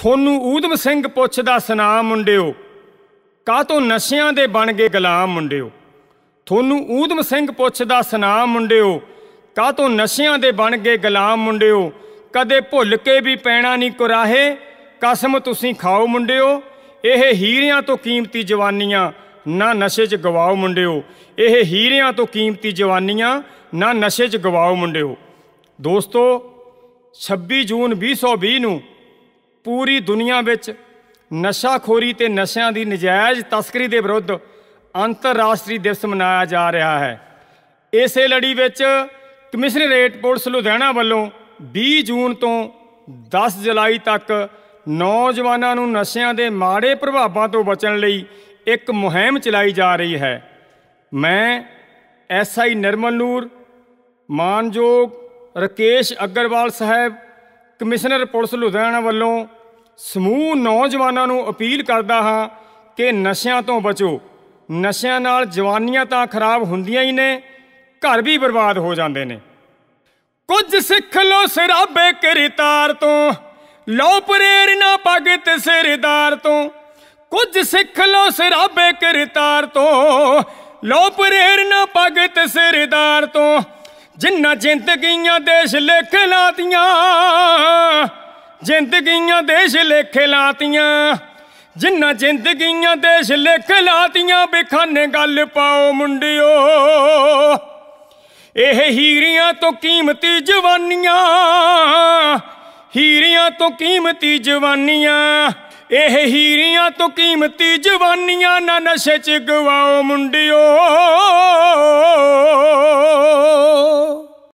ਤੁਹਾਨੂੰ ਊਦਮ ਸਿੰਘ ਪੁੱਛਦਾ ਸਨਾ ਮੁੰਡਿਓ ਕਾ ਤੋਂ ਨਸ਼ਿਆਂ ਦੇ ਬਣ ਗਏ ਗੁਲਾਮ ਮੁੰਡਿਓ ਤੁਹਾਨੂੰ ਊਦਮ ਸਿੰਘ ਪੁੱਛਦਾ ਸਨਾ ਮੁੰਡਿਓ ਕਾ ਤੋਂ ਨਸ਼ਿਆਂ ਦੇ ਬਣ ਗਏ ਗੁਲਾਮ ਮੁੰਡਿਓ ਕਦੇ ਭੁੱਲ ਕੇ ਵੀ ਪੈਣਾ ਨਹੀਂ ਕੁਰਾਹੇ ਕਸਮ ਤੁਸੀਂ ਖਾਓ ਮੁੰਡਿਓ ਇਹ ਹੀਰਿਆਂ ਤੋਂ ਕੀਮਤੀ ਜਵਾਨੀਆਂ ਨਾ ਨਸ਼ੇ 'ਚ ਗਵਾਓ ਮੁੰਡਿਓ ਇਹ ਹੀਰਿਆਂ ਤੋਂ ਕੀਮਤੀ ਜਵਾਨੀਆਂ ਨਾ ਨਸ਼ੇ 'ਚ ਗਵਾਓ ਮੁੰਡਿਓ ਦੋਸਤੋ 26 ਜੂਨ 2020 ਨੂੰ ਪੂਰੀ ਦੁਨੀਆ ਵਿੱਚ ਨਸ਼ਾਖੋਰੀ ਤੇ ਨਸ਼ਿਆਂ ਦੀ ਨਜਾਇਜ਼ ਤਸਕਰੀ ਦੇ ਵਿਰੁੱਧ ਅੰਤਰਰਾਸ਼ਟਰੀ ਦਿਵਸ ਮਨਾਇਆ ਜਾ ਰਿਹਾ ਹੈ ਇਸੇ ਲੜੀ ਵਿੱਚ ਕਮਿਸ਼ਨਰੇਟ ਪੁਲਿਸ ਲੁਧਿਆਣਾ ਵੱਲੋਂ 20 ਜੂਨ ਤੋਂ 10 ਜੁਲਾਈ ਤੱਕ ਨੌਜਵਾਨਾਂ ਨੂੰ ਨਸ਼ਿਆਂ ਦੇ ਮਾੜੇ ਪ੍ਰਭਾਵਾਂ ਤੋਂ ਬਚਣ ਲਈ ਇੱਕ ਮੁਹਿੰਮ ਚਲਾਈ ਜਾ ਰਹੀ ਹੈ ਮੈਂ ਐਸਆਈ ਨਿਰਮਲ ਨੂਰ ਮਾਨਯੋਗ ਰਕੇਸ਼ ਅਗਰਵਾਲ ਸਾਹਿਬ ਕਮਿਸ਼ਨਰ ਪੁਲਿਸ ਲੁਧਿਆਣਾ ਵੱਲੋਂ ਸਮੂਹ ਨੌਜਵਾਨਾਂ ਨੂੰ ਅਪੀਲ ਕਰਦਾ ਹਾਂ ਕਿ ਨਸ਼ਿਆਂ ਤੋਂ ਬਚੋ ਨਸ਼ਿਆਂ ਨਾਲ ਜਵਾਨੀਆਂ ਤਾਂ ਖਰਾਬ ਹੁੰਦੀਆਂ ਹੀ ਨੇ ਘਰ ਵੀ ਬਰਬਾਦ ਹੋ ਜਾਂਦੇ ਨੇ ਕੁਝ ਸਿੱਖ ਲੋ ਸਰਾਬੇ ਕਰਤਾਰ ਤੋਂ ਲੋ ਪ੍ਰੇਰਣਾ ਭਗਤ ਸਰਦਾਰ ਤੋਂ ਕੁਝ ਸਿੱਖ ਲੋ ਸਰਾਬੇ ਕਰਤਾਰ ਤੋਂ ਲੋ ਪ੍ਰੇਰਣਾ ਭਗਤ ਸਰਦਾਰ ਤੋਂ ਜਿੰਨਾ ਜ਼ਿੰਦਗੀਆਂ ਦੇਸ਼ ਲਿਖ ਲਾਤੀਆਂ ਜ਼ਿੰਦਗੀਆਂ ਦੇਸ਼ ਲੇਖੇ ਲਾਤੀਆਂ ਜਿੰਨਾ ਜ਼ਿੰਦਗੀਆਂ ਦੇਸ਼ ਲੇਖ ਲਾਤੀਆਂ ਬਖਾਨੇ ਗੱਲ ਪਾਓ ਮੁੰਡਿਓ ਇਹ ਹੀਰੀਆਂ ਤੋਂ ਕੀਮਤੀ ਜਵਾਨੀਆਂ ਹੀਰੀਆਂ ਤੋਂ ਕੀਮਤੀ ਜਵਾਨੀਆਂ ਇਹ ਹੀਰੀਆਂ ਤੋਂ ਕੀਮਤੀ ਜਵਾਨੀਆਂ ਨਾ ਨਸ਼ੇ ਚ ਗਵਾਓ ਮੁੰਡਿਓ